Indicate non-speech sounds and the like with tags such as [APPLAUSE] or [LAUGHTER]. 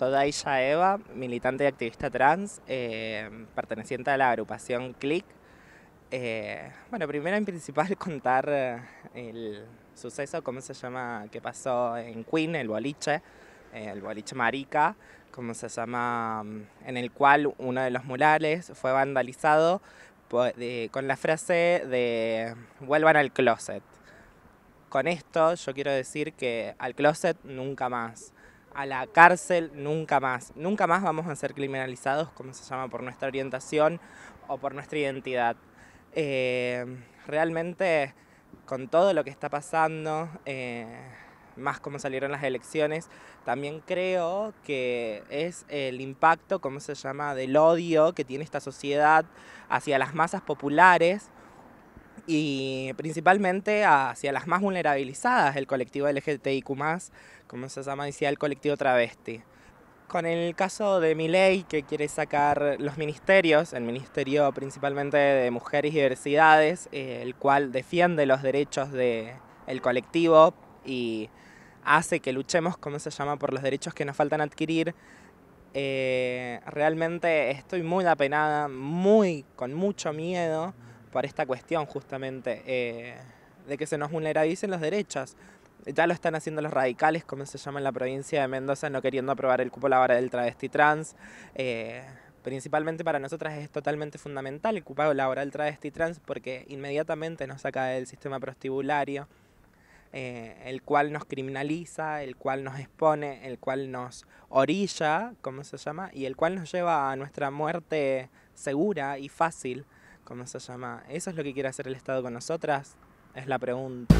Soy Aisha Eva, militante y activista trans, eh, perteneciente a la agrupación CLIC. Eh, bueno, primero en principal [LAUGHS] contar eh, el suceso, cómo se llama, que pasó en Queen, el boliche, el boliche marica, ¿cómo se llama, mm, en el cual uno de los murales fue vandalizado con la frase de vuelvan al closet. Con esto yo quiero decir que al closet nunca más a la cárcel nunca más. Nunca más vamos a ser criminalizados, como se llama, por nuestra orientación o por nuestra identidad. Eh, realmente, con todo lo que está pasando, eh, más como salieron las elecciones, también creo que es el impacto, como se llama, del odio que tiene esta sociedad hacia las masas populares y principalmente hacia las más vulnerabilizadas, el colectivo LGTBIQ, como se llama, decía el colectivo travesti. Con el caso de ley que quiere sacar los ministerios, el ministerio principalmente de mujeres y diversidades, eh, el cual defiende los derechos del de colectivo y hace que luchemos, como se llama, por los derechos que nos faltan adquirir. Eh, realmente estoy muy apenada, muy, con mucho miedo por esta cuestión justamente eh, de que se nos vulnerabilicen los derechos. Ya lo están haciendo los radicales, como se llama en la provincia de Mendoza, no queriendo aprobar el cupo laboral del travesti trans. Eh, principalmente para nosotras es totalmente fundamental el cupo laboral travesti trans porque inmediatamente nos saca del sistema prostibulario, eh, el cual nos criminaliza, el cual nos expone, el cual nos orilla, como se llama, y el cual nos lleva a nuestra muerte segura y fácil. ¿Cómo se llama? ¿Eso es lo que quiere hacer el Estado con nosotras? Es la pregunta.